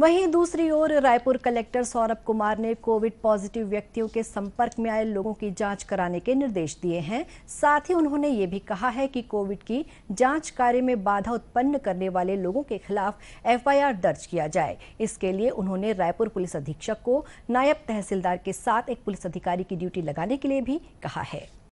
वहीं दूसरी ओर रायपुर कलेक्टर सौरभ कुमार ने कोविड पॉजिटिव व्यक्तियों के संपर्क में आए लोगों की जांच कराने के निर्देश दिए हैं साथ ही उन्होंने ये भी कहा है कि कोविड की जांच कार्य में बाधा उत्पन्न करने वाले लोगों के खिलाफ एफआईआर दर्ज किया जाए इसके लिए उन्होंने रायपुर पुलिस अधीक्षक को नायब तहसीलदार के साथ एक पुलिस अधिकारी की ड्यूटी लगाने के लिए भी कहा है